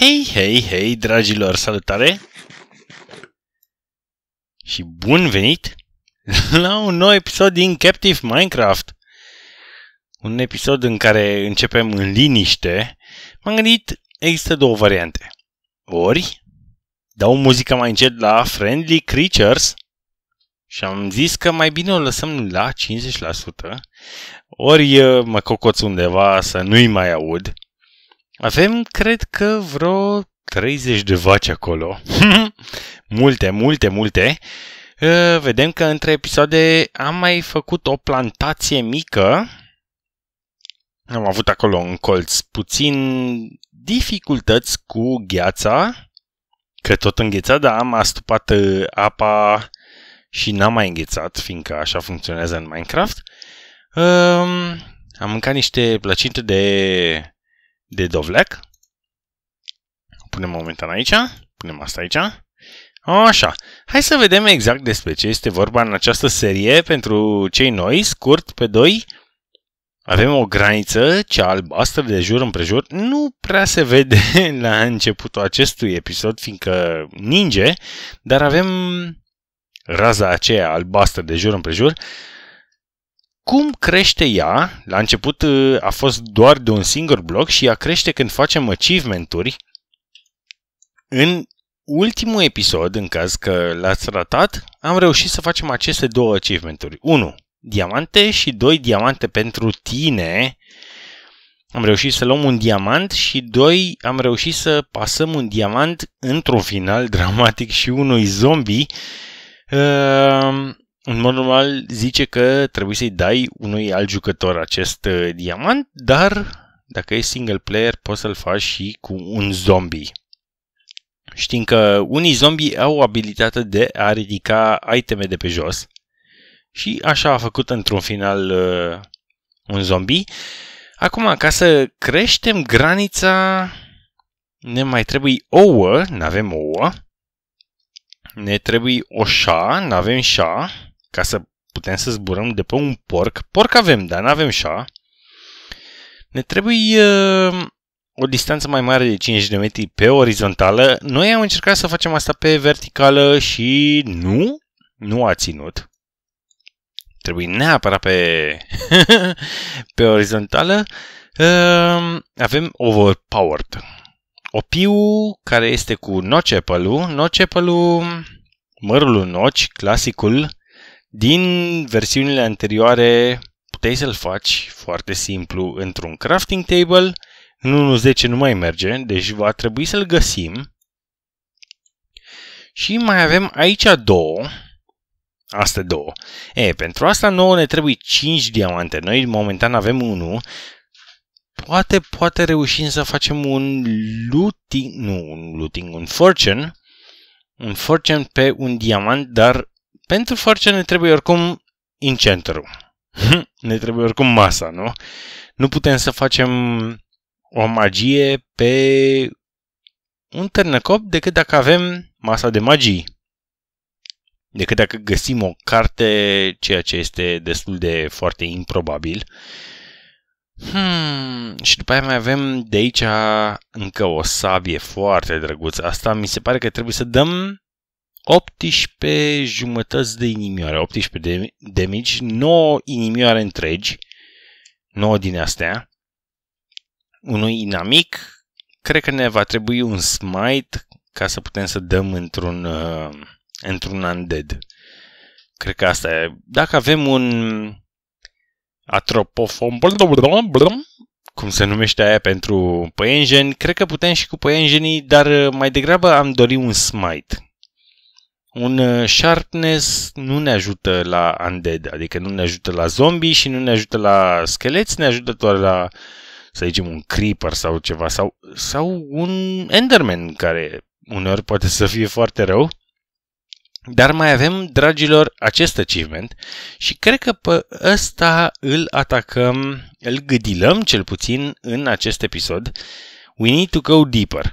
Hei, hei, hei, dragilor, salutare! Și bun venit la un nou episod din Captive Minecraft! Un episod în care începem în liniște. M-am gândit, există două variante. Ori dau muzica mai încet la Friendly Creatures și am zis că mai bine o lăsăm la 50%, ori mă cocoț undeva să nu-i mai aud, avem, cred că, vreo 30 de vaci acolo. multe, multe, multe. Uh, vedem că între episoade am mai făcut o plantație mică. Am avut acolo un colț puțin dificultăți cu gheața, că tot îngheța, dar am astupat uh, apa și n-am mai înghețat, fiindcă așa funcționează în Minecraft. Um, am mâncat niște plăcinte de de dovleac. Punem momentan aici, punem asta aici. Așa, hai să vedem exact despre ce este vorba în această serie pentru cei noi, scurt, pe doi. Avem o graniță, cea albastră de jur împrejur, nu prea se vede la începutul acestui episod, fiindcă ninge, dar avem raza aceea albastră de jur împrejur, cum crește ea? La început uh, a fost doar de un singur bloc și ea crește când facem achievement-uri. În ultimul episod, în caz că l-ați ratat, am reușit să facem aceste două achievement-uri. 1. Diamante și 2. Diamante pentru tine. Am reușit să luăm un diamant și 2. Am reușit să pasăm un diamant într-un final dramatic și unui zombie. Uh în mod normal zice că trebuie să-i dai unui alt jucător acest uh, diamant, dar dacă e single player poți să-l faci și cu un zombie. Știm că unii zombie au abilitatea de a ridica iteme de pe jos și așa a făcut într-un final uh, un zombie. Acum, ca să creștem granița, ne mai trebuie ouă, nu avem ouă, ne trebuie oșa, nu avem șa, ca să putem să zburăm de pe un porc. Porc avem, dar nu avem șa. Ne trebuie uh, o distanță mai mare de 5 de metri pe orizontală. Noi am încercat să facem asta pe verticală și nu, nu a ținut. Trebuie neapărat pe, pe orizontală. Uh, avem overpowered. Opiu care este cu nocepălul. Nocepălul, mărul noci, clasicul, din versiunile anterioare puteai să-l faci foarte simplu într-un crafting table, în 1.10 nu mai merge, deci va trebui să-l găsim. Și mai avem aici două, Asta două. E, pentru asta nouă ne trebuie 5 diamante. Noi momentan avem 1. Poate, poate reușim să facem un looting, nu un looting, un fortune. Un fortune pe un diamant, dar pentru forță ne trebuie oricum incentrul. ne trebuie oricum masa, nu? Nu putem să facem o magie pe un târnăcop decât dacă avem masa de magii. Decât dacă găsim o carte, ceea ce este destul de foarte improbabil. Hmm, și după aia mai avem de aici încă o sabie foarte drăguță. Asta mi se pare că trebuie să dăm 18 jumătăți de inimioare, 18 de, damage, 9 inimioare întregi, 9 din astea, unui inamic, cred că ne va trebui un smite ca să putem să dăm într-un uh, într-un undead. Cred că asta e. Dacă avem un atropofon, cum se numește aia pentru păienjeni, cred că putem și cu păienjenii, dar uh, mai degrabă am dori un smite un uh, sharpness nu ne ajută la undead, adică nu ne ajută la zombie și nu ne ajută la scheleți, ne ajută doar la, să zicem, un creeper sau ceva, sau, sau un enderman care uneori poate să fie foarte rău. Dar mai avem, dragilor, acest achievement și cred că pe ăsta îl atacăm, îl gâdilăm cel puțin în acest episod. We need to go deeper. Uh,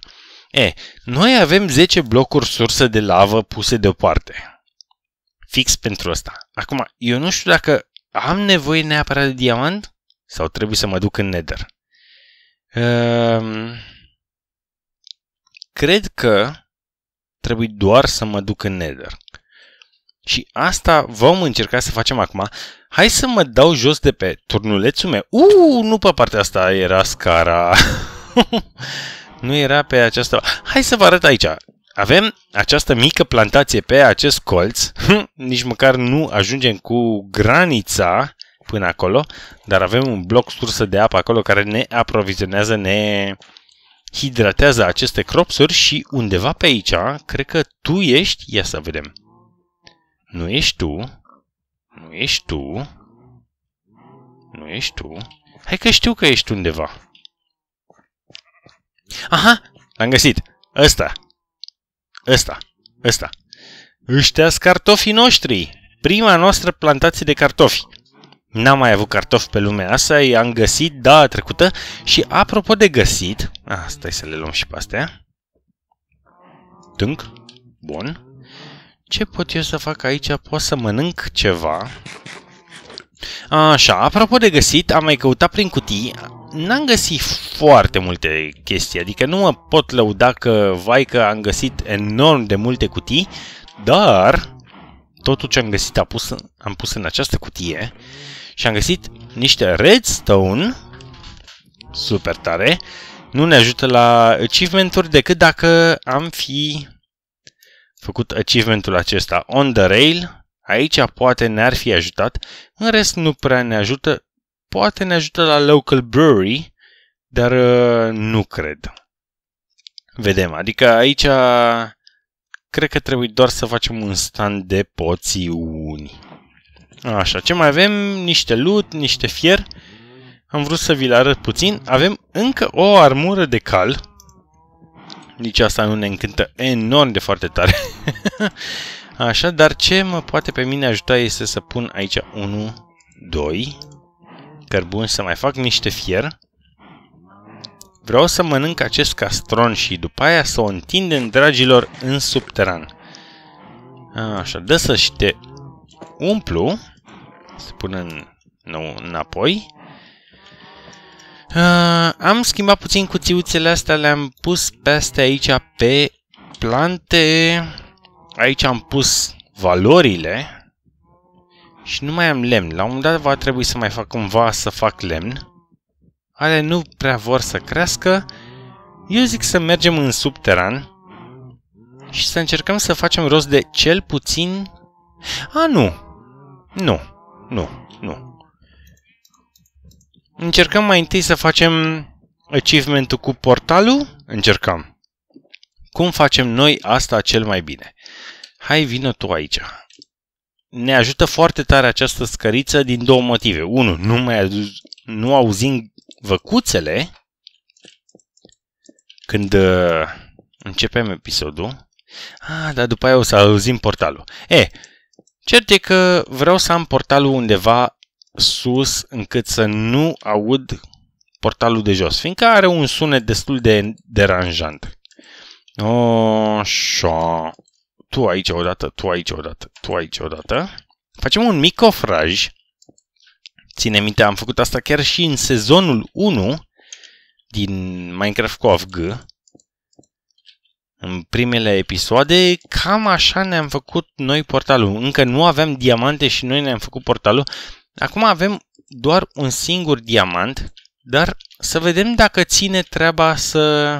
E, noi avem 10 blocuri sursă de lavă puse deoparte. Fix pentru asta. Acum, eu nu știu dacă am nevoie neapărat de diamant sau trebuie să mă duc în nether. Um, cred că trebuie doar să mă duc în nether. Și asta vom încerca să facem acum. Hai să mă dau jos de pe turnulețul meu. Uuu, nu pe partea asta era scara. nu era pe această... Hai să vă arăt aici. Avem această mică plantație pe acest colț. nici măcar nu ajungem cu granița până acolo, dar avem un bloc sursă de apă acolo care ne aprovizionează, ne hidratează aceste cropsuri și undeva pe aici, cred că tu ești, ia să vedem. Nu ești tu, nu ești tu, nu ești tu. Hai că știu că ești undeva. Aha, l-am găsit. Ăsta. Ăsta. Ăsta. ăștia cartofii noștri. Prima noastră plantație de cartofi. N-am mai avut cartofi pe lumea asta, i-am găsit data trecută și apropo de găsit, a, stai să le luăm și pe astea. Tânc, bun. Ce pot eu să fac aici? Pot să mănânc ceva. Așa, apropo de găsit, am mai căutat prin cutii, n-am găsit foarte multe chestii, adică nu mă pot lăuda că, vai că am găsit enorm de multe cutii, dar totul ce am găsit am pus, am pus în această cutie și am găsit niște redstone, super tare, nu ne ajută la achievement-uri decât dacă am fi făcut achievement-ul acesta on the rail Aici poate ne-ar fi ajutat, în rest nu prea ne ajută, poate ne ajută la local brewery, dar uh, nu cred. Vedem, adică aici cred că trebuie doar să facem un stand de poțiuni. Așa, ce mai avem? Niște lut, niște fier. Am vrut să vi l arăt puțin. Avem încă o armură de cal. Nici asta nu ne încântă enorm de foarte tare. Așa, dar ce mă poate pe mine ajuta este să pun aici 1, 2 cărbuni, să mai fac niște fier. Vreau să mănânc acest castron și după aia să o întindem, dragilor, în subteran. Așa, dă să și te umplu. Să pun în, nu, înapoi. A, am schimbat puțin cuțiuțele astea, le-am pus peste aici pe plante aici am pus valorile și nu mai am lemn. La un moment dat va trebui să mai fac cumva să fac lemn. Ale nu prea vor să crească. Eu zic să mergem în subteran și să încercăm să facem rost de cel puțin... A, nu! Nu, nu, nu. Încercăm mai întâi să facem achievement cu portalul. Încercăm. Cum facem noi asta cel mai bine? Hai, vină tu aici. Ne ajută foarte tare această scăriță din două motive. Unu, nu mai aduz, nu auzim văcuțele când uh, începem episodul. Ah, dar după aia o să auzim portalul. E, cert e că vreau să am portalul undeva sus încât să nu aud portalul de jos, fiindcă are un sunet destul de deranjant. Așa tu aici odată, tu aici odată, tu aici odată. Facem un mic ofraj. Ține minte, am făcut asta chiar și în sezonul 1 din Minecraft cu AFG. În primele episoade, cam așa ne-am făcut noi portalul. Încă nu aveam diamante și noi ne-am făcut portalul. Acum avem doar un singur diamant, dar să vedem dacă ține treaba să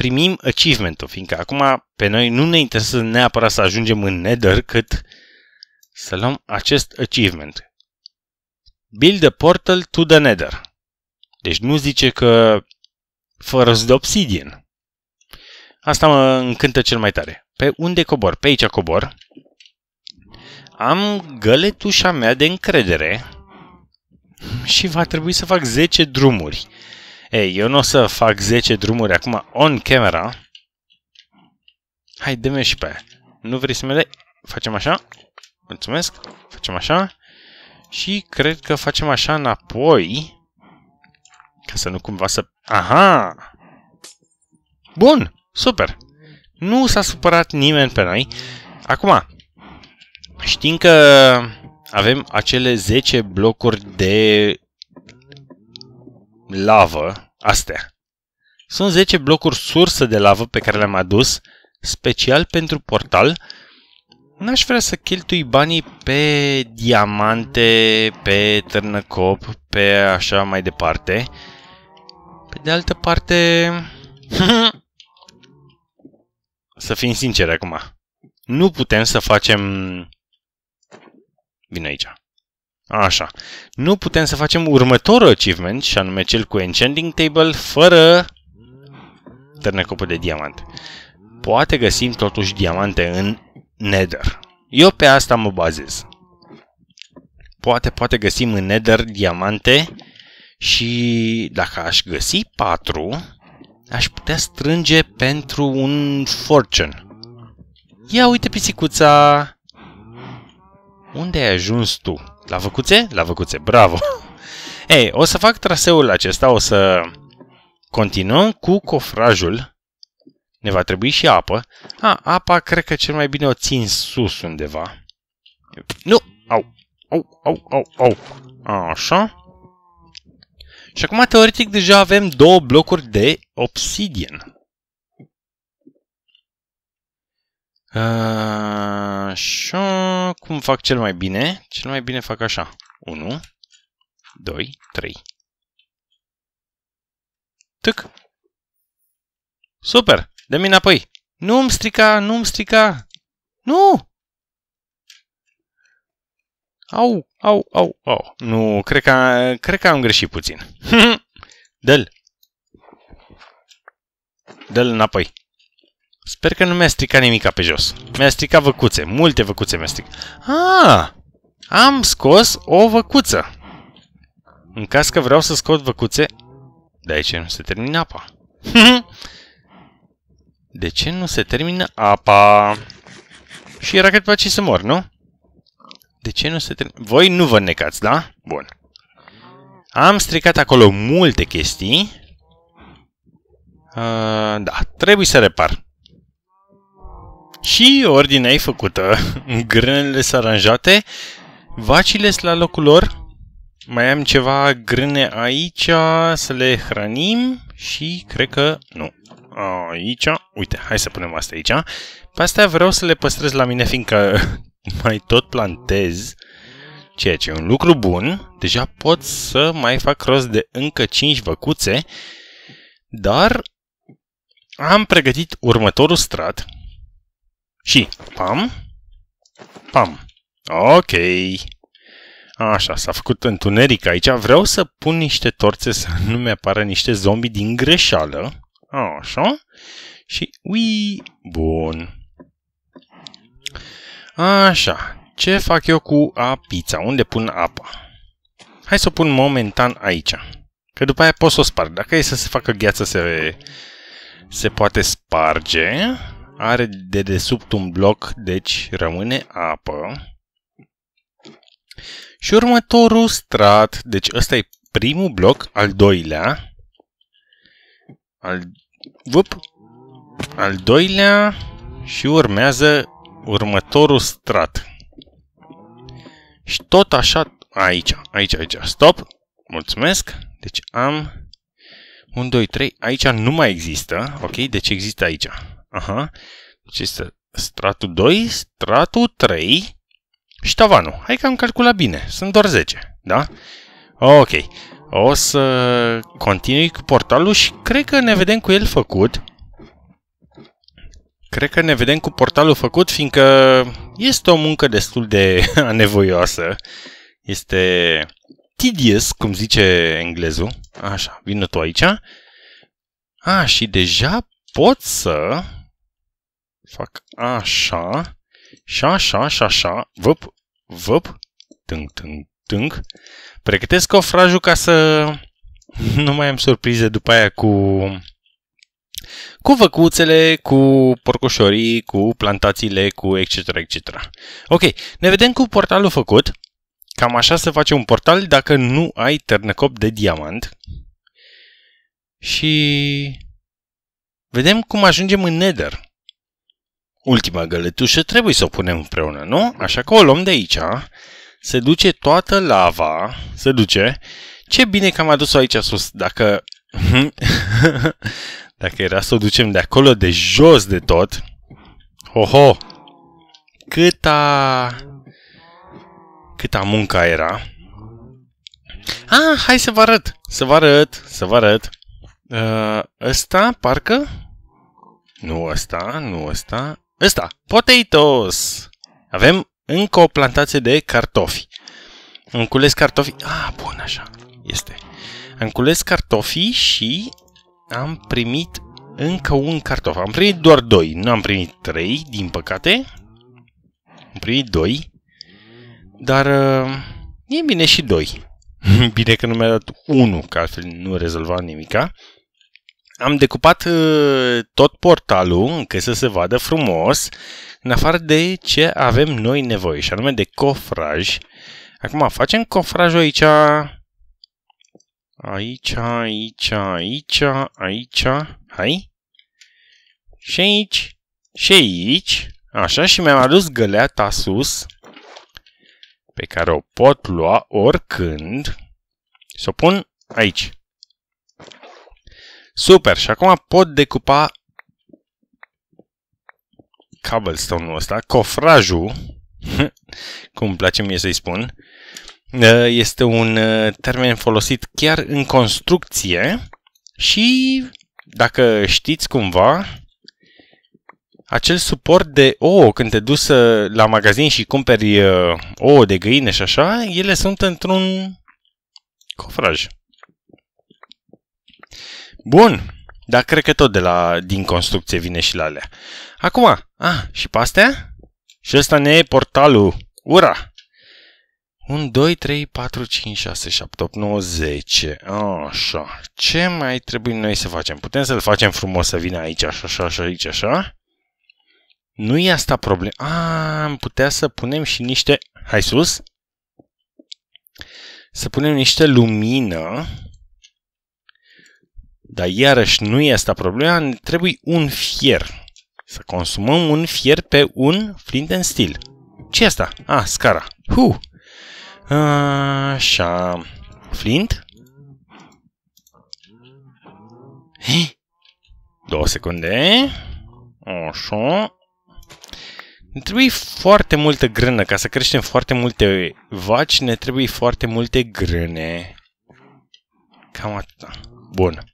primim achievement-ul, fiindcă acum pe noi nu ne interesează neapărat să ajungem în Nether, cât să luăm acest achievement. Build a portal to the Nether. Deci nu zice că fără de obsidian. Asta mă încântă cel mai tare. Pe unde cobor? Pe aici cobor. Am găletușa mea de încredere și va trebui să fac 10 drumuri. Ei, eu nu o să fac 10 drumuri acum on camera. Hai, dă și pe aia. Nu vrei să-mi dai? Facem așa. Mulțumesc. Facem așa. Și cred că facem așa înapoi. Ca să nu cumva să... Aha! Bun! Super! Nu s-a supărat nimeni pe noi. Acum, știm că avem acele 10 blocuri de lavă, astea. Sunt 10 blocuri sursă de lavă pe care le-am adus, special pentru portal. N-aș vrea să cheltui banii pe diamante, pe târnăcop, pe așa mai departe. Pe de altă parte... să fim sinceri acum. Nu putem să facem... Vin aici. Așa. Nu putem să facem următorul achievement, și anume cel cu Enchanting Table, fără târnecopul de diamant. Poate găsim totuși diamante în Nether. Eu pe asta mă bazez. Poate, poate găsim în Nether diamante și dacă aș găsi patru, aș putea strânge pentru un fortune. Ia uite pisicuța! Unde ai ajuns tu? La văcuțe? La văcuțe, bravo! Ei, o să fac traseul acesta, o să continuăm cu cofrajul. Ne va trebui și apă. A, apa cred că cel mai bine o țin sus undeva. Nu! Au! Au, au, au, au! Așa. Și acum, teoretic, deja avem două blocuri de obsidian. Așa, cum fac cel mai bine? Cel mai bine fac așa. 1, 2, 3. Tuc. Super, dă-mi înapoi. Nu-mi strica, nu-mi strica. Nu! Au, au, au, au. Nu, cred că, cred că am greșit puțin. Dă-l. Dă-l înapoi. Sper că nu mi-a stricat nimica pe jos. Mi-a stricat văcuțe. Multe văcuțe mi-a stricat. Ah, am scos o văcuță. În caz că vreau să scot văcuțe... De aici nu se termină apa. De ce nu se termină apa? Și era cât ce să mor, nu? De ce nu se termină? Voi nu vă necați, da? Bun. Am stricat acolo multe chestii. Uh, da, trebuie să repar. Și ordinea e făcută, grânele sunt aranjate, vacile sunt la locul lor, mai am ceva grâne aici să le hrănim și cred că nu. Aici, uite, hai să punem asta aici. Pe astea vreau să le păstrez la mine fiindcă mai tot plantez, ceea ce e un lucru bun. Deja pot să mai fac rost de încă 5 văcuțe, dar am pregătit următorul strat, și pam, pam. Ok. Așa, s-a făcut întuneric aici. Vreau să pun niște torțe să nu mi-apară niște zombi din greșeală. Așa. Și ui, bun. Așa, ce fac eu cu a pizza Unde pun apa? Hai să o pun momentan aici. Că după aia pot să o sparg. Dacă e să se facă gheață, se, se poate sparge are de desubt un bloc, deci rămâne apă. Și următorul strat, deci ăsta e primul bloc, al doilea, al, vup, al doilea și urmează următorul strat. Și tot așa, aici, aici, aici, stop, mulțumesc, deci am 1, 2, 3, aici nu mai există, ok, deci există aici. Aha. Deci este stratul 2, stratul 3 și tavanul. Hai că am calculat bine. Sunt doar 10, da? Ok. O să continui cu portalul și cred că ne vedem cu el făcut. Cred că ne vedem cu portalul făcut, fiindcă este o muncă destul de anevoioasă. Este tedious, cum zice englezul. Așa, vină tu aici. A, și deja pot să fac așa și așa și așa, văp, văp, tâng, tâng, tâng, pregătesc cofrajul ca să nu mai am surprize după aia cu cu văcuțele, cu porcoșorii, cu plantațiile, cu etc. etc. Ok, ne vedem cu portalul făcut. Cam așa se face un portal dacă nu ai târnăcop de diamant. Și vedem cum ajungem în Nether ultima găletușă trebuie să o punem împreună, nu? Așa că o luăm de aici, se duce toată lava, se duce. Ce bine că am adus-o aici sus, dacă... dacă era să o ducem de acolo, de jos de tot. Ho-ho! Câta... Câta munca era. Ah, hai să vă arăt, să vă arăt, să vă arăt. Uh, ăsta, parcă? Nu ăsta, nu ăsta, ăsta, potatoes. Avem încă o plantație de cartofi. Am cules cartofi. Ah, bun, așa. Este. Am cules cartofi și am primit încă un cartof. Am primit doar doi. Nu am primit trei, din păcate. Am primit doi. Dar uh, e bine și doi. bine că nu mi-a dat unul, că altfel nu rezolva nimica am decupat uh, tot portalul încă să se vadă frumos, în afară de ce avem noi nevoie, și anume de cofraj. Acum facem cofrajul aici, aici, aici, aici, aici, hai, și aici, și aici, așa, și mi-am adus găleata sus, pe care o pot lua oricând, să o pun aici. Super, și acum pot decupa cobblestone-ul ăsta, cofrajul, cum îmi place mie să-i spun, eh, este un eh, termen folosit chiar în construcție și, dacă știți cumva, acel suport de ouă, când te duci la magazin și cumperi eh, ouă de găină și așa, ele sunt într-un cofraj. Bun, dar cred că tot de la, din construcție vine și la alea. Acum, a, ah, și pe astea? Și ăsta ne e portalul. Ura! 1, 2, 3, 4, 5, 6, 7, 8, 9, 10. Așa. Ce mai trebuie noi să facem? Putem să-l facem frumos să vină aici, așa, așa, așa, aici, așa? Nu e asta problema. A, am putea să punem și niște... Hai sus! Să punem niște lumină dar iarăși nu e asta problema, ne trebuie un fier. Să consumăm un fier pe un flint and steel. ce asta? Ah, scara. Hu. Așa. Flint? Hei. Două secunde. Așa. Ne trebuie foarte multă grână. Ca să creștem foarte multe vaci, ne trebuie foarte multe grâne. Cam atât. Bun.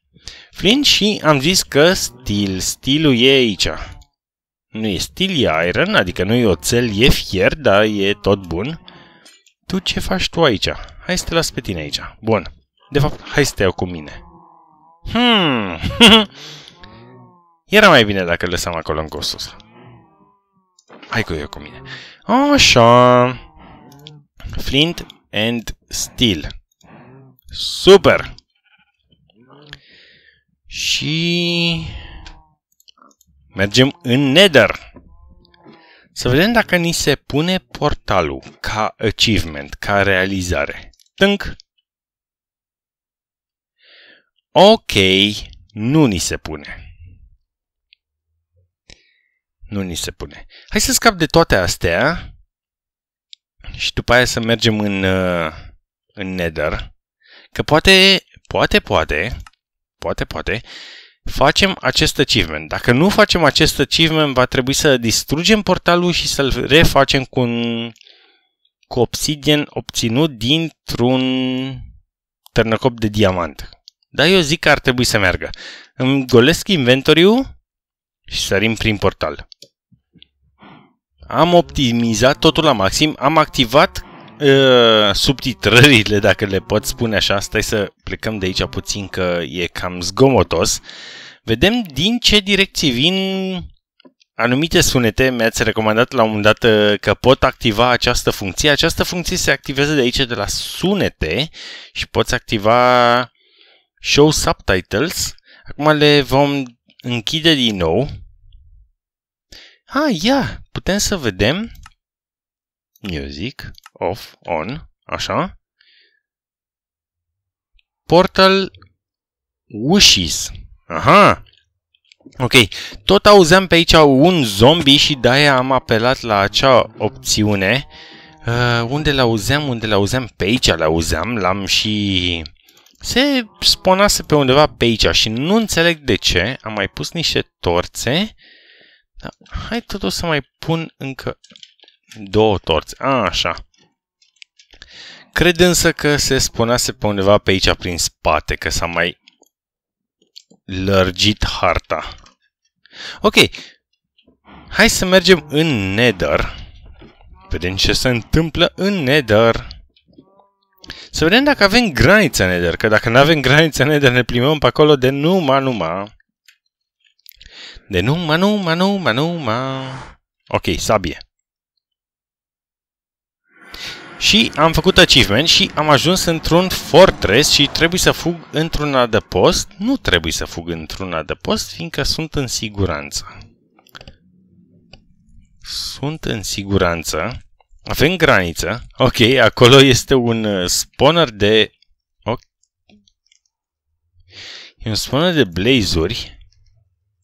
Flynn și am zis că stil, stilul e aici. Nu e stil, e iron, adică nu e oțel, e fier, dar e tot bun. Tu ce faci tu aici? Hai să te las pe tine aici. Bun. De fapt, hai să te iau cu mine. Hmm. Era mai bine dacă lăsam acolo în costul ăsta. Hai cu eu cu mine. Așa. Flint and Steel. Super! Și mergem în Nether. Să vedem dacă ni se pune portalul ca achievement, ca realizare. Tânc! Ok, nu ni se pune. Nu ni se pune. Hai să scap de toate astea și după aia să mergem în, uh, în Nether. Că poate, poate, poate, poate, poate, facem acest achievement. Dacă nu facem acest achievement, va trebui să distrugem portalul și să-l refacem cu un cu obsidian obținut dintr-un târnăcop de diamant. Dar eu zic că ar trebui să meargă. Îmi golesc inventoriu și sărim prin portal. Am optimizat totul la maxim, am activat subtitrările, dacă le pot spune așa, stai să plecăm de aici puțin că e cam zgomotos, vedem din ce direcții vin anumite sunete, mi-ați recomandat la un moment dat uh, că pot activa această funcție. Această funcție se activează de aici, de la sunete și poți activa Show Subtitles. Acum le vom închide din nou. Ah, ia, putem să vedem music, off, on, așa. Portal Wishes. Aha! Ok, tot auzeam pe aici un zombie și de-aia am apelat la acea opțiune. Uh, unde l-auzeam, unde l-auzeam, pe aici l-auzeam, l-am și... Se sponase pe undeva pe aici și nu înțeleg de ce. Am mai pus niște torțe. Dar hai tot o să mai pun încă două torți. A, așa. Cred însă că se spunease pe undeva pe aici prin spate, că s-a mai lărgit harta. Ok, hai să mergem în Nether. Vedem ce se întâmplă în Nether. Să vedem dacă avem graniță în Nether, că dacă nu avem graniță în Nether ne plimbăm pe acolo de numa numa. De numa numa numa numa. Ok, sabie. Și am făcut achievement și am ajuns într-un fortress și trebuie să fug într-un adăpost. Nu trebuie să fug într-un adăpost, fiindcă sunt în siguranță. Sunt în siguranță. Avem graniță. Ok, acolo este un uh, spawner de... Okay. E un spawner de blazuri.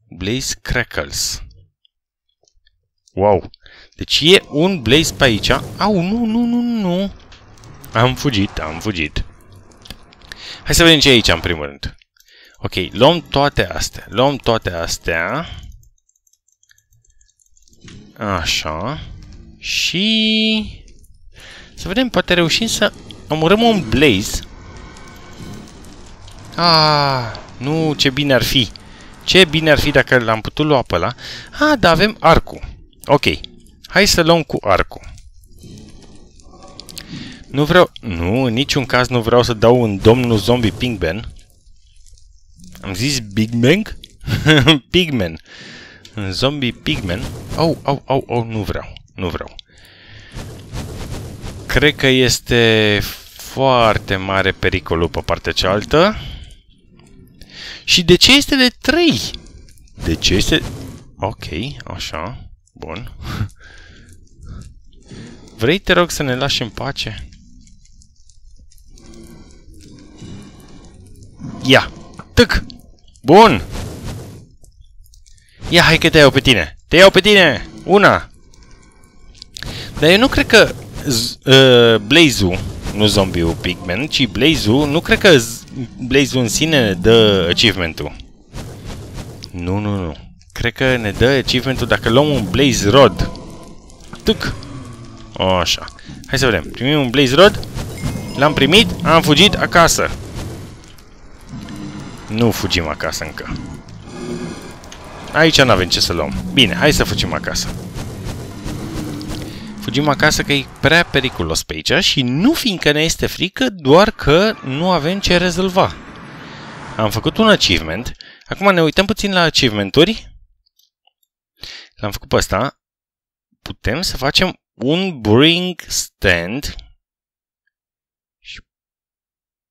Blaze Crackles. Wow, deci e un blaze pe aici. Au, nu, nu, nu, nu. Am fugit, am fugit. Hai să vedem ce e aici, în primul rând. Ok, luăm toate astea. Luăm toate astea. Așa. Și... Să vedem, poate reușim să omorâm un blaze. Ah, nu, ce bine ar fi. Ce bine ar fi dacă l-am putut lua pe ăla. Ah, dar avem arcul. Ok. Hai să luăm cu arcul. Nu vreau... Nu, în niciun caz nu vreau să dau un domnul zombie Ben. Am zis Big Bang? Pigman. Un zombie Pigman. Au, au, au, au, nu vreau. Nu vreau. Cred că este foarte mare pericolul pe partea cealaltă. Și de ce este de 3? De ce este... Ok, așa. Bun. Vrei, te rog, să ne lași în pace? Ia! Tâc! Bun! Ia, hai că te iau pe tine! Te iau pe tine! Una! Dar eu nu cred că uh, Blaze-ul, nu zombie pigment, ci Blaze-ul, nu cred că Blaze-ul în sine dă achievement-ul. Nu, nu, nu. Cred că ne dă achievement-ul dacă luăm un Blaze Rod. Tuc. O, așa. Hai să vedem. Primim un Blaze Rod. L-am primit. Am fugit acasă. Nu fugim acasă încă. Aici nu avem ce să luăm. Bine, hai să fugim acasă. Fugim acasă că e prea periculos pe aici și nu fiindcă ne este frică, doar că nu avem ce rezolva. Am făcut un achievement. Acum ne uităm puțin la achievementuri. L-am făcut pe ăsta. Putem să facem un bring stand și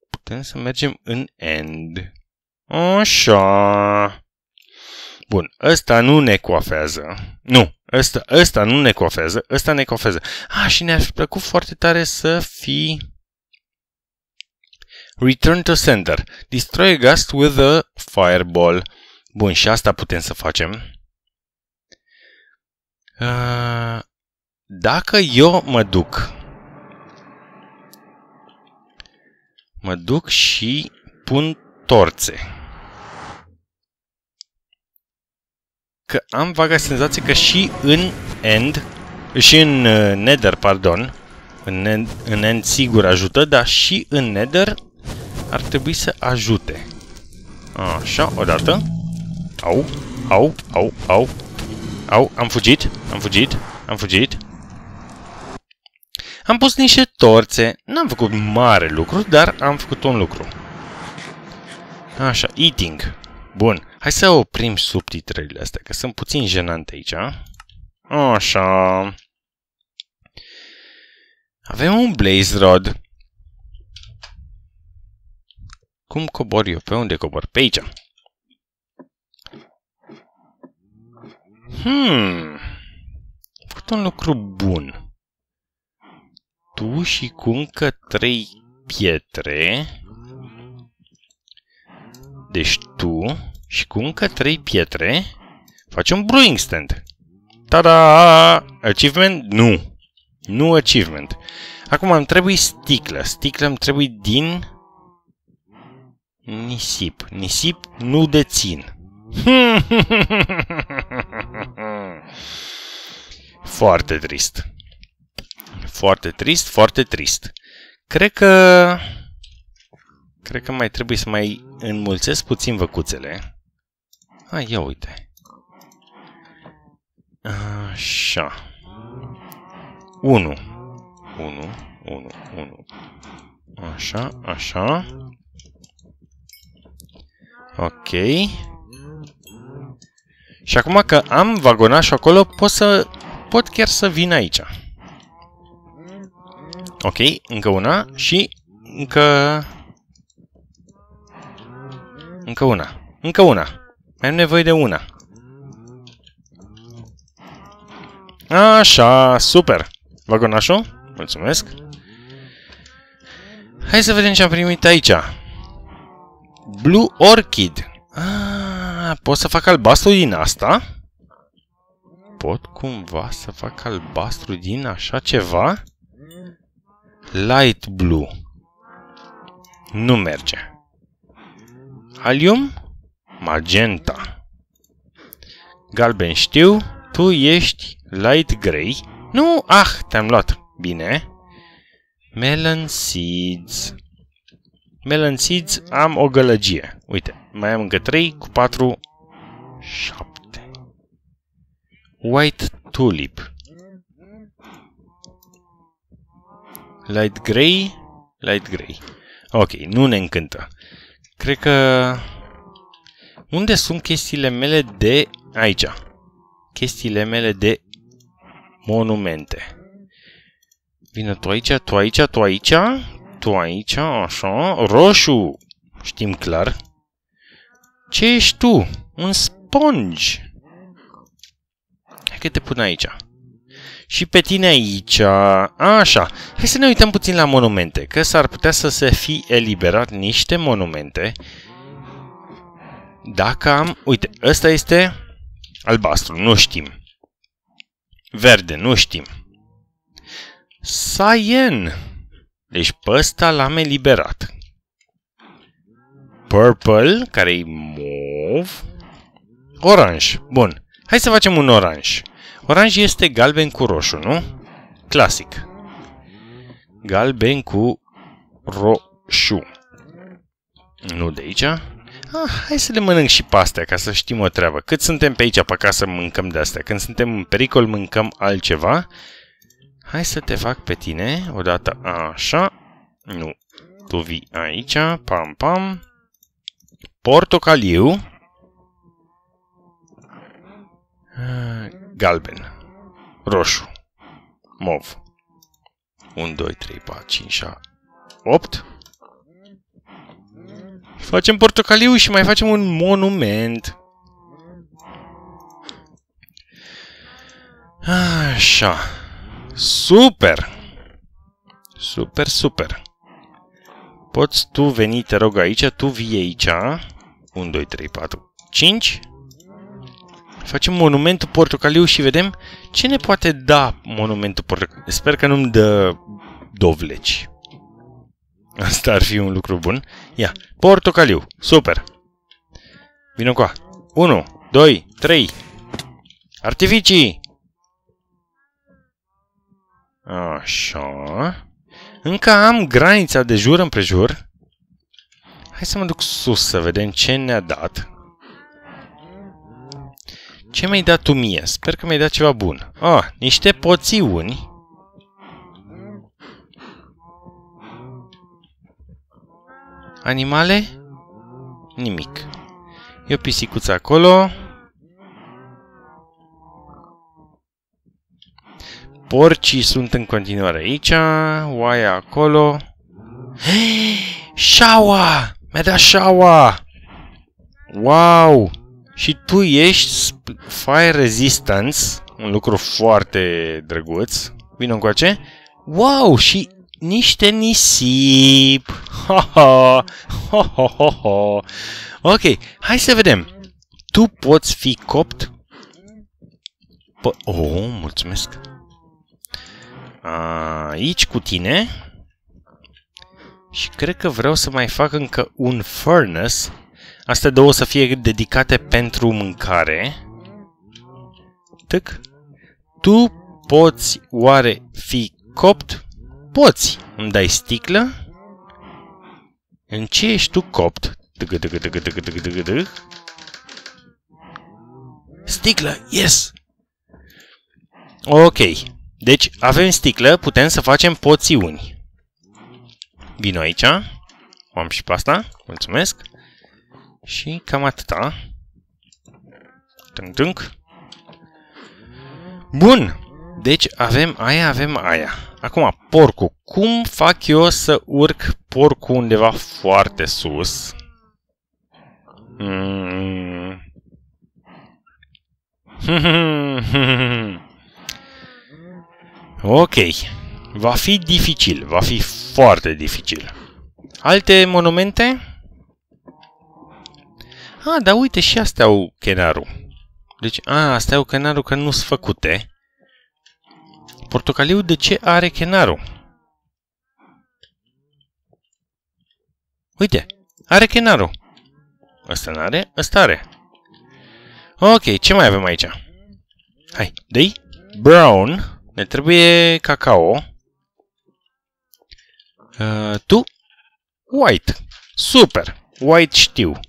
putem să mergem în end. Așa. Bun, ăsta nu ne coafează. Nu, ăsta, ăsta nu ne coafează, ăsta ne coafează. Ah, și ne-ar fi plăcut foarte tare să fi... Return to center. Destroy a gust with a fireball. Bun, și asta putem să facem. Uh, dacă eu mă duc, mă duc și pun torțe. Că am vaga senzație că și în end, și în uh, nether, pardon, în end, în end sigur ajută, dar și în nether ar trebui să ajute. Așa, odată. Au, au, au, au. Au, am fugit, am fugit, am fugit. Am pus niște torțe, n-am făcut mare lucru, dar am făcut un lucru. Așa, eating. Bun, hai să oprim subtitrările astea, că sunt puțin jenante aici. Așa. Avem un blaze rod. Cum cobor eu? Pe unde cobor? Pe aici. Hmm. Am făcut un lucru bun tu și cu încă trei pietre. Deci tu și cu încă trei pietre faci un brewing stand. Tada! Achievement? Nu. Nu achievement. Acum îmi trebuie sticlă. Sticlă îmi trebuie din nisip. Nisip nu dețin. Foarte trist. Foarte trist, foarte trist. Cred că... Cred că mai trebuie să mai înmulțesc puțin văcuțele. Hai, ia uite. Așa. 1. 1, 1, 1. Așa, așa. Ok. Și acum că am vagonașul acolo, pot să pot chiar să vin aici. Ok, încă una și încă... Încă una. Încă una. Mai am nevoie de una. Așa, super. Vagonașul, mulțumesc. Hai să vedem ce am primit aici. Blue Orchid. Ah, pot să fac albastru din asta? Pot cumva să fac albastru din așa ceva? Light blue. Nu merge. Alium? Magenta. Galben știu, tu ești light grey. Nu, ah, te-am luat. Bine. Melon seeds. Melon seeds am o gălăgie. Uite, mai am încă 3 cu 4, 7. White tulip. Light grey? Light grey. Ok, nu ne încântă. Cred că... Unde sunt chestiile mele de... Aici. Chestiile mele de monumente. Vină tu aici, tu aici, tu aici, tu aici, așa. Roșu! Știm clar. Ce ești tu? Un sponge! Hai că te pun aici și pe tine aici. Așa, hai să ne uităm puțin la monumente, că s-ar putea să se fi eliberat niște monumente. Dacă am... Uite, ăsta este albastru, nu știm. Verde, nu știm. Cyan. Deci pe ăsta l-am eliberat. Purple, care e mov. Orange. Bun. Hai să facem un orange. Oranj este galben cu roșu, nu? Clasic. Galben cu roșu. Nu de aici. Ah, hai să le mănânc și pastea ca să știm o treabă. Cât suntem pe aici, pe să mâncăm de astea. Când suntem în pericol, mâncăm altceva. Hai să te fac pe tine, odată așa. Nu, tu vii aici, pam, pam. Portocaliu. galben, roșu, mov. 1, 2, 3, 4, 5, 6, 8. Facem portocaliu și mai facem un monument. Așa. Super! Super, super! Poți tu veni, te rog, aici, tu vii aici. 1, 2, 3, 4, 5. Facem monumentul portocaliu și vedem ce ne poate da monumentul portocaliu. Sper că nu-mi dă dovleci. Asta ar fi un lucru bun. Ia, portocaliu. Super. Vino cu 1, 2, 3. Artificii! Așa. Încă am granița de jur împrejur. Hai să mă duc sus să vedem ce ne-a dat. Ce mi-ai dat tu mie? Sper că mi-ai dat ceva bun. Ah, niște poțiuni. Animale? Nimic. E o pisicuță acolo. Porcii sunt în continuare aici. Oaia acolo. Hei! Șaua! Mi-a dat șaua! Wow! și tu ești fire resistance, un lucru foarte drăguț. Vino încoace. Wow, și niște nisip. Ha ha. ha ha ha Ok, hai să vedem. Tu poți fi copt? P- oh, mulțumesc. Aici cu tine. Și cred că vreau să mai fac încă un furnace Astea două o să fie dedicate pentru mâncare. Tic. Tu poți oare fi copt? Poți. Îmi dai sticlă? În ce ești tu copt? Tâc, Sticlă, yes! Ok, deci avem sticlă, putem să facem poțiuni. Vino aici. O am și pe asta. Mulțumesc. Și cam atâta. Tândânc. Bun! Deci avem aia, avem aia. Acum, porcul. Cum fac eu să urc porcul undeva foarte sus? hmm. ok. Va fi dificil, va fi foarte dificil. Alte monumente? Ah, dar uite, și astea au chenarul. Deci, a, astea au chenarul că nu sunt făcute. Portocaliu de ce are chenarul? Uite, are chenarul. Ăsta nu are ăsta are. Ok, ce mai avem aici? Hai, dei brown. Ne trebuie cacao. Uh, tu? White. Super. White știu.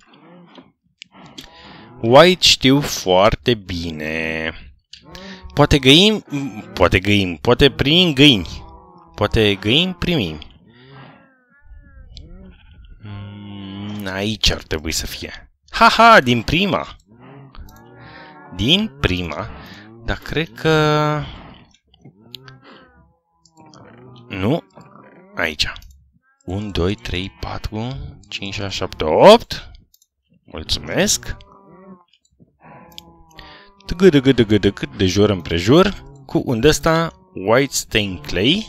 White știu foarte bine. Poate găim, poate găim, poate primim găini. Poate găim, primim. Mm, aici ar trebui să fie. Haha, din prima. Din prima. Dar cred că... Nu. Aici. 1, 2, 3, 4, 5, 6, 7, 8. Mulțumesc tâgâdâgâdâgâdâgât de jur împrejur, cu unde ăsta white stain clay.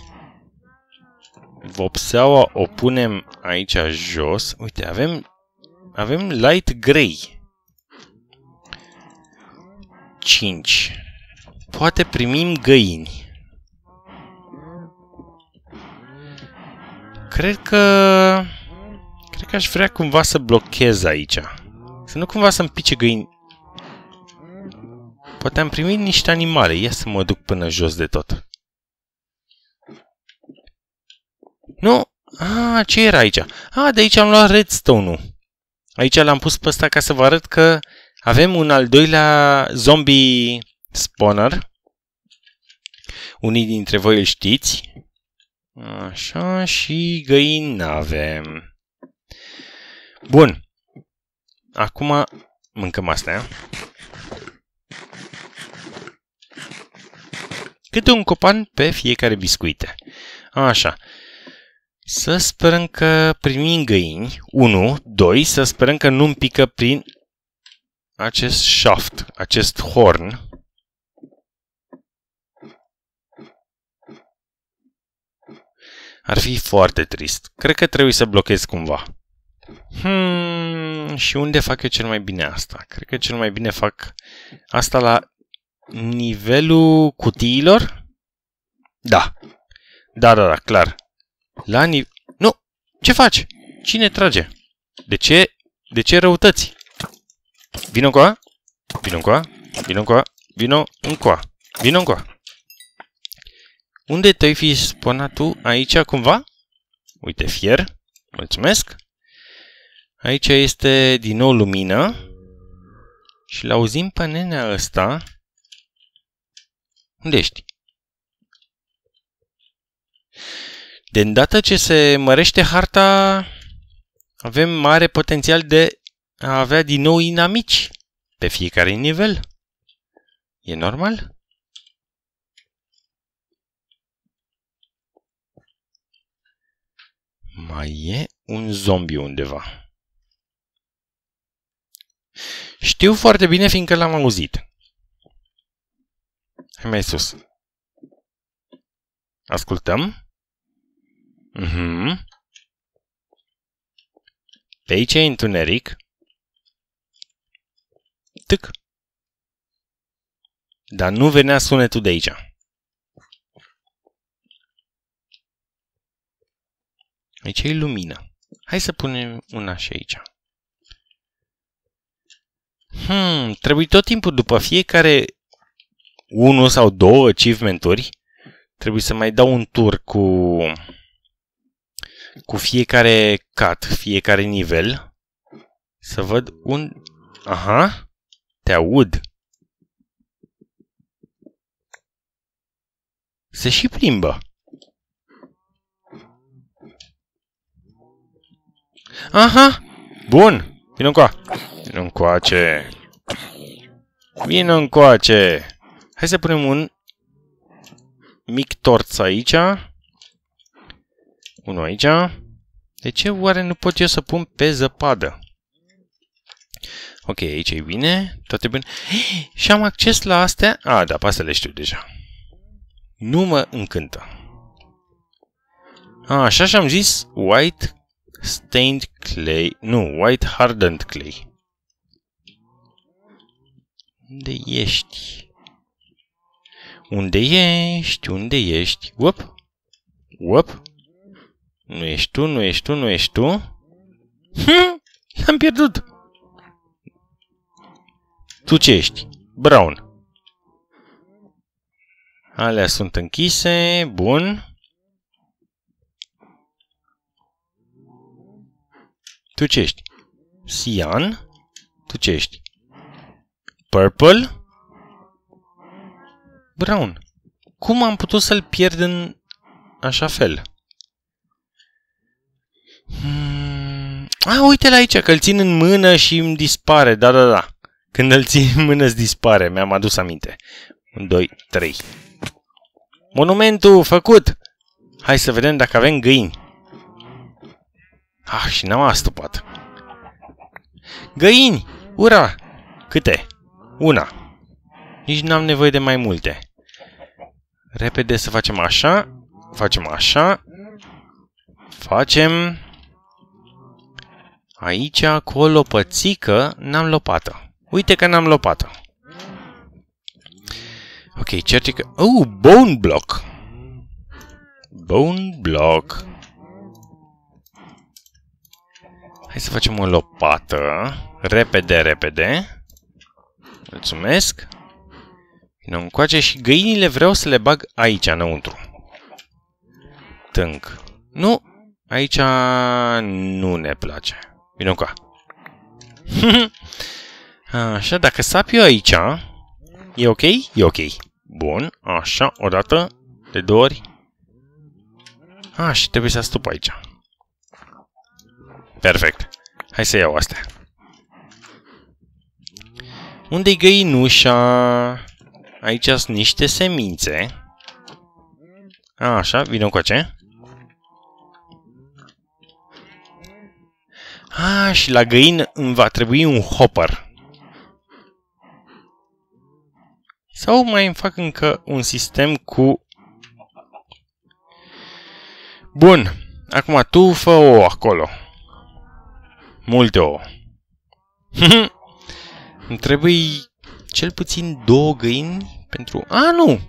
Vopseaua o punem aici jos. Uite, avem, avem light grey. 5. Poate primim găini. Cred că... Cred că aș vrea cumva să blochez aici. Să nu cumva să-mi pice găini Poate am primit niște animale. Ia să mă duc până jos de tot. Nu? A, ah, ce era aici? A, ah, de aici am luat redstone-ul. Aici l-am pus pe ăsta ca să vă arăt că avem un al doilea zombie spawner. Unii dintre voi îl știți. Așa, și găini avem. Bun. Acum mâncăm astea. câte un copan pe fiecare biscuită. Așa. Să sperăm că primim găini. 1, 2, să sperăm că nu-mi pică prin acest shaft, acest horn. Ar fi foarte trist. Cred că trebuie să blochez cumva. Hmm, și unde fac eu cel mai bine asta? Cred că cel mai bine fac asta la nivelul cutiilor? Da. Da, da, da, clar. La nivel... Nu! Ce faci? Cine trage? De ce? De ce răutăți? Vino încoa. Vino încoa. Vino încoa. Vino încoa. Vino încoa. Unde te-ai fi spunat tu? Aici cumva? Uite, fier. Mulțumesc. Aici este din nou lumină. Și l-auzim pe nenea ăsta unde ești? De îndată ce se mărește harta, avem mare potențial de a avea din nou inamici pe fiecare nivel. E normal? Mai e un zombi undeva. Știu foarte bine, fiindcă l-am auzit mai sus. Ascultăm. Mhm. Pe aici e întuneric. Tic. Dar nu venea sunetul de aici. Aici e lumină. Hai să punem una și aici. Hmm, trebuie tot timpul după fiecare unul sau două achievementuri. trebuie să mai dau un tur cu, cu fiecare cat, fiecare nivel, să văd un... Aha, te aud. Se și plimbă. Aha, bun, vino încoa. Vino încoace. Vino încoace. Hai să punem un mic torț aici. Unul aici. De ce oare nu pot eu să pun pe zăpadă? Ok, aici e bine, toate bine. și am acces la astea? A, ah, da, pe astea le știu deja. Nu mă încântă. A, ah, așa și am zis white stained clay, nu, white hardened clay. Unde ești? Unde ești? Unde ești? Uop! Uop! Nu ești tu, nu ești tu, nu ești tu. Hm, l-am pierdut. Tu ce ești? Brown. Alea sunt închise, bun. Tu ce ești? Cyan. Tu ce ești? Purple. Brown. Cum am putut să-l pierd în așa fel? Hmm. A, ah, uite-l aici, că îl țin în mână și îmi dispare. Da, da, da. Când îl țin în mână îți dispare, mi-am adus aminte. Un doi, trei. Monumentul făcut! Hai să vedem dacă avem găini. Ah, și n-am astupat. Găini! Ura! Câte? Una. Nici n-am nevoie de mai multe. Repede să facem așa, facem așa, facem aici cu o lopățică, n-am lopată. Uite că n-am lopată. Ok, certică... Oh, uh, bone block! Bone block. Hai să facem o lopată. Repede, repede. Mulțumesc. Vină încoace și găinile vreau să le bag aici, înăuntru. Tânc. Nu, aici nu ne place. Vină încoa. Așa, dacă sap eu aici, e ok? E ok. Bun, așa, odată, de două ori. A, și trebuie să stup aici. Perfect. Hai să iau astea. Unde-i găinușa? Aici sunt niște semințe. A, așa, vină cu ce. A, și la găin îmi va trebui un hopper. Sau mai îmi fac încă un sistem cu... Bun. Acum tu fă o acolo. Multe o. Îmi trebuie cel puțin două găini pentru... A, nu!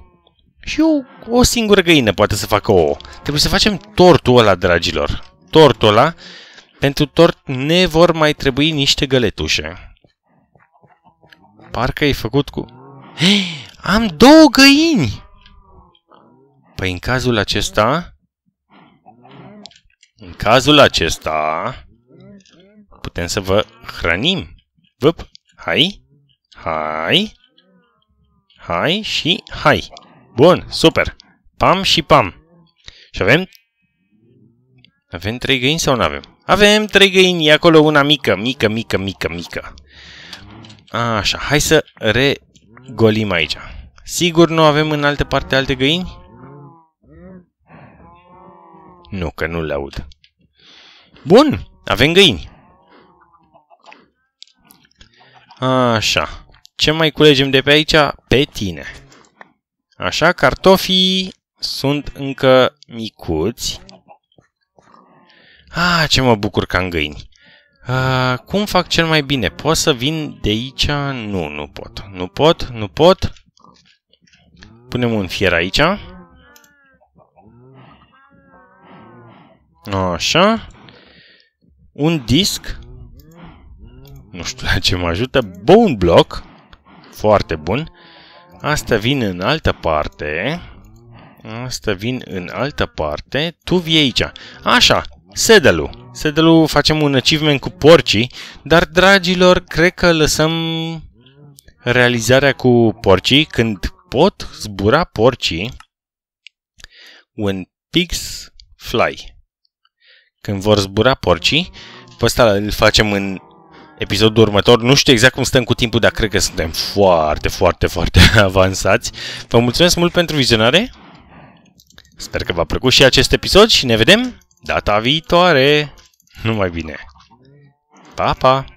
Și eu o singură găină poate să facă ouă. Trebuie să facem tortul ăla, dragilor. Tortul ăla. Pentru tort ne vor mai trebui niște găletușe. Parcă ai făcut cu... He, am două găini! Păi în cazul acesta... În cazul acesta... Putem să vă hrănim. Văp, hai! Hai. Hai și hai. Bun, super. Pam și pam. Și avem... Avem trei găini sau nu avem? Avem trei găini, acolo una mică, mică, mică, mică, mică. Așa, hai să regolim aici. Sigur nu avem în altă parte alte găini? Nu, că nu le aud. Bun, avem găini. Așa. Ce mai culegem de pe aici? Pe tine. Așa, cartofii sunt încă micuți. Ah, ce mă bucur că am găini. Uh, cum fac cel mai bine? Pot să vin de aici? Nu, nu pot. Nu pot, nu pot. Punem un fier aici. Așa. Un disc. Nu știu la ce mă ajută. Bone block foarte bun. Asta vin în altă parte. Asta vin în altă parte. Tu vii aici. Așa, sedelu. Sedelu facem un achievement cu porcii, dar, dragilor, cred că lăsăm realizarea cu porcii când pot zbura porcii when pigs fly. Când vor zbura porcii, pe ăsta îl facem în episodul următor. Nu știu exact cum stăm cu timpul, dar cred că suntem foarte, foarte, foarte avansați. Vă mulțumesc mult pentru vizionare. Sper că v-a plăcut și acest episod și ne vedem data viitoare. Numai bine. Pa, pa!